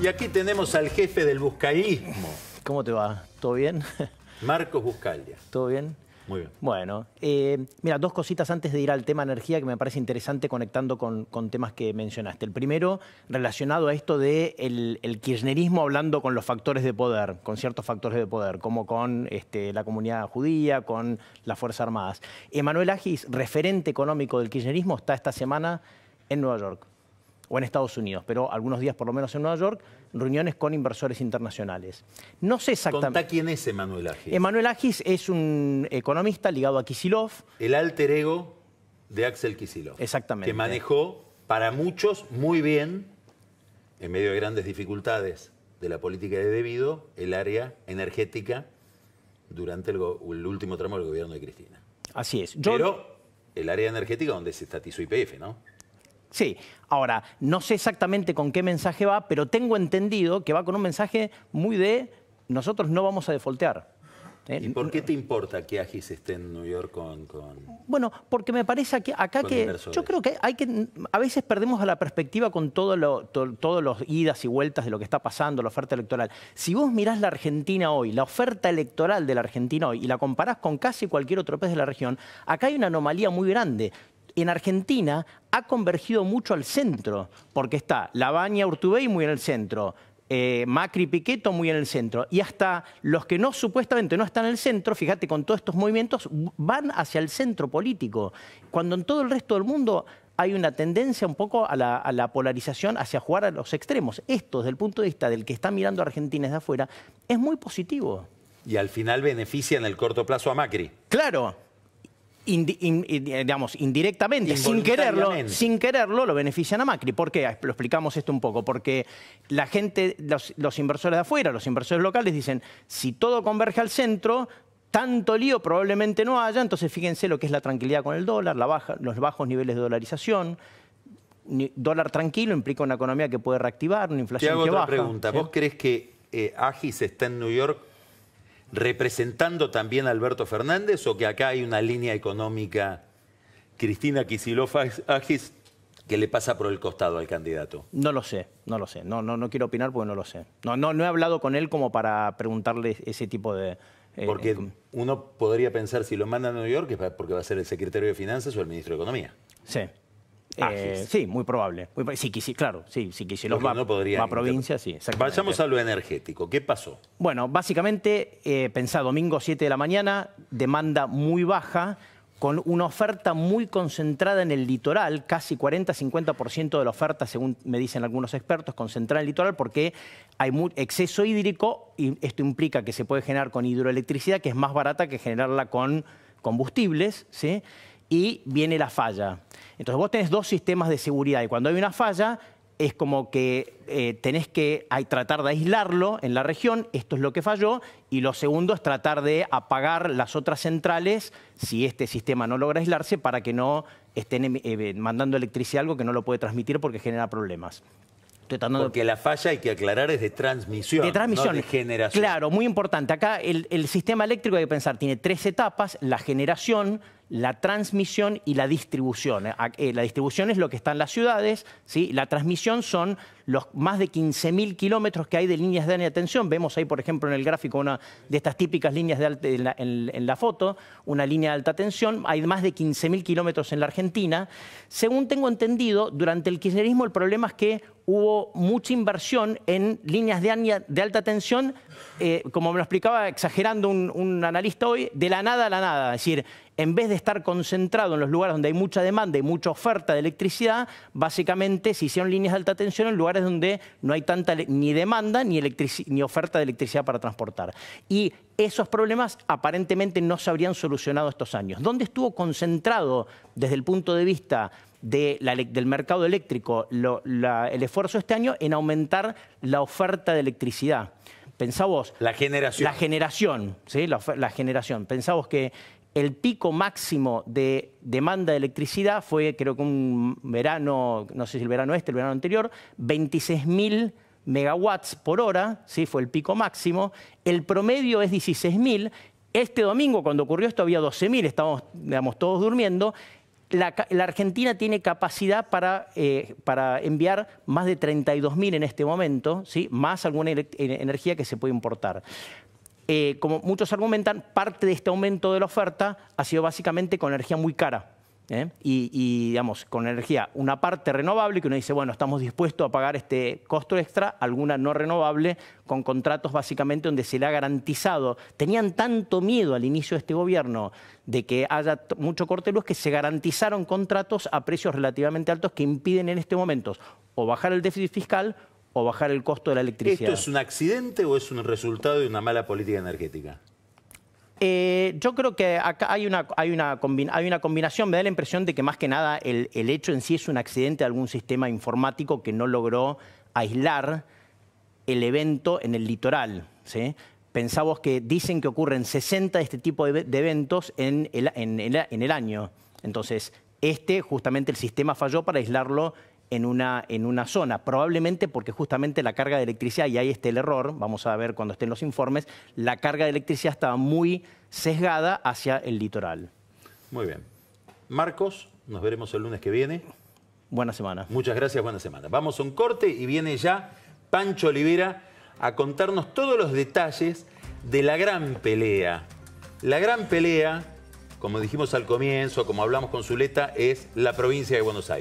Y aquí tenemos al jefe del buscaísmo. ¿Cómo te va? ¿Todo bien? Marcos Buscalia. ¿Todo bien? Muy bien. Bueno, eh, mira, dos cositas antes de ir al tema energía que me parece interesante conectando con, con temas que mencionaste. El primero, relacionado a esto de el, kirchnerismo hablando con los factores de poder, con ciertos factores de poder, como con este, la comunidad judía, con las Fuerzas Armadas. Emanuel Agis, referente económico del kirchnerismo, está esta semana en Nueva York o en Estados Unidos, pero algunos días por lo menos en Nueva York, reuniones con inversores internacionales. No sé exactamente... ¿Contá quién es Emanuel Agis? Emanuel Agis es un economista ligado a Kisilov. El alter ego de Axel Kisilov. Exactamente. Que manejó, para muchos, muy bien, en medio de grandes dificultades de la política de debido, el área energética durante el, último tramo del gobierno de Cristina. Así es. Pero el área energética donde se estatizó IPF, ¿no? Sí, ahora, no sé exactamente con qué mensaje va, pero tengo entendido que va con un mensaje muy de nosotros no vamos a defoltear. Eh, ¿Y por qué te importa que Agis esté en New York con...? bueno, porque me parece que acá que... Yo creo que hay que... A veces perdemos la perspectiva con todo lo, todos los idas y vueltas de lo que está pasando, la oferta electoral. Si vos mirás la Argentina hoy, la oferta electoral de la Argentina hoy, y la comparás con casi cualquier otro país de la región, acá hay una anomalía muy grande en Argentina ha convergido mucho al centro, porque está Baña Urtubey muy en el centro, eh, Macri Piqueto muy en el centro, y hasta los que no supuestamente no están en el centro, fíjate, con todos estos movimientos van hacia el centro político, cuando en todo el resto del mundo hay una tendencia un poco a la, a la, polarización hacia jugar a los extremos. Esto, desde el punto de vista del que está mirando a Argentina desde afuera, es muy positivo. Y al final beneficia en el corto plazo a Macri. Claro, eh, digamos, indirectamente, sin quererlo, sin quererlo, lo benefician a Macri. ¿Por qué? Ah, lo explicamos esto un poco. Porque la gente, los, inversores de afuera, los inversores locales dicen, si todo converge al centro, tanto lío probablemente no haya, entonces fíjense lo que es la tranquilidad con el dólar, la baja, los bajos niveles de dolarización, dólar tranquilo implica una economía que puede reactivar, una inflación que otra baja. pregunta, ¿vos crees que eh, Agis está en New York representando también a Alberto Fernández o que acá hay una línea económica Cristina Kicillof Agis que le pasa por el costado al candidato? No lo sé, no lo sé. No, no, no quiero opinar porque no lo sé. No, no, no he hablado con él como para preguntarle ese tipo de, eh, porque eh, uno podría pensar si lo manda a Nueva York es porque va a ser el secretario de Finanzas o el ministro de Economía. Sí, Ah, eh, sí, muy probable. Sí, sí, claro, sí, sí, sí. va, a provincia, sí. Vayamos a lo energético. ¿Qué pasó? Bueno, básicamente, eh, pensá, domingo 7 de la mañana, demanda muy baja, con una oferta muy concentrada en el litoral, casi 40-50% de la oferta, según me dicen algunos expertos, concentrada en el litoral porque hay exceso hídrico y esto implica que se puede generar con hidroelectricidad, que es más barata que generarla con combustibles, ¿sí? y viene la falla. Entonces vos tenés dos sistemas de seguridad y cuando hay una falla es como que eh, tenés que tratar de aislarlo en la región, esto es lo que falló, y lo segundo es tratar de apagar las otras centrales si este sistema no logra aislarse para que no estén eh, eh, mandando electricidad algo que no lo puede transmitir porque genera problemas. Porque la falla, hay que aclarar, es de transmisión. De transmisión. No de generación. Claro, muy importante. Acá el, el sistema eléctrico, hay que pensar, tiene tres etapas: la generación, la transmisión y la distribución. Eh, eh, la distribución es lo que está en las ciudades, ¿sí? la transmisión son los más de 15.000 kilómetros que hay de líneas de alta tensión. Vemos ahí, por ejemplo, en el gráfico una de estas típicas líneas de alta, en, la, foto, una línea de alta tensión. Hay más de 15.000 kilómetros en la Argentina. Según tengo entendido, durante el kirchnerismo el problema es que hubo mucha inversión en líneas de, alta tensión, eh, como me lo explicaba exagerando un, un analista hoy, de la nada a la nada. Es decir, en vez de estar concentrado en los lugares donde hay mucha demanda y mucha oferta de electricidad, básicamente se hicieron líneas de alta tensión en lugares donde no hay tanta ni demanda ni, ni oferta de electricidad para transportar. Y esos problemas aparentemente no se habrían solucionado estos años. ¿Dónde estuvo concentrado desde el punto de vista del mercado eléctrico el esfuerzo este año en aumentar la oferta de electricidad? Pensá La generación. La generación, ¿sí? La, generación. Pensá que el pico máximo de demanda de electricidad fue, creo que un verano, no sé si el verano este, el verano anterior, 26.000 megawatts por hora, ¿sí? fue el pico máximo. El promedio es 16.000. Este domingo, cuando ocurrió esto, había 12.000, estábamos todos durmiendo. La, Argentina tiene capacidad para, eh, para enviar más de 32.000 en este momento, ¿sí? más alguna eh, energía que se puede importar. Eh, como muchos argumentan, parte de este aumento de la oferta ha sido básicamente con energía muy cara. ¿eh? Y, y, digamos, con energía, una parte renovable que uno dice, bueno, estamos dispuestos a pagar este costo extra, alguna no renovable, con contratos básicamente donde se le ha garantizado. Tenían tanto miedo al inicio de este gobierno de que haya mucho corte de luz que se garantizaron contratos a precios relativamente altos que impiden en este momento o bajar el déficit fiscal o bajar el costo de la electricidad. ¿Esto es un accidente o es un resultado de una mala política energética? Eh, yo creo que acá hay una, hay, una hay una combinación, me da la impresión de que más que nada el, hecho en sí es un accidente de algún sistema informático que no logró aislar el evento en el litoral. Pensamos que dicen que ocurren 60 de este tipo de, eventos en el año. Entonces, este justamente el sistema falló para aislarlo en una, en una zona, probablemente porque justamente la carga de electricidad, y ahí está el error, vamos a ver cuando estén los informes, la carga de electricidad estaba muy sesgada hacia el litoral. Muy bien. Marcos, nos veremos el lunes que viene. Buena semana. Muchas gracias, buena semana. Vamos a un corte y viene ya Pancho Olivera a contarnos todos los detalles de la gran pelea. La gran pelea, como dijimos al comienzo, como hablamos con Zuleta, es la provincia de Buenos Aires.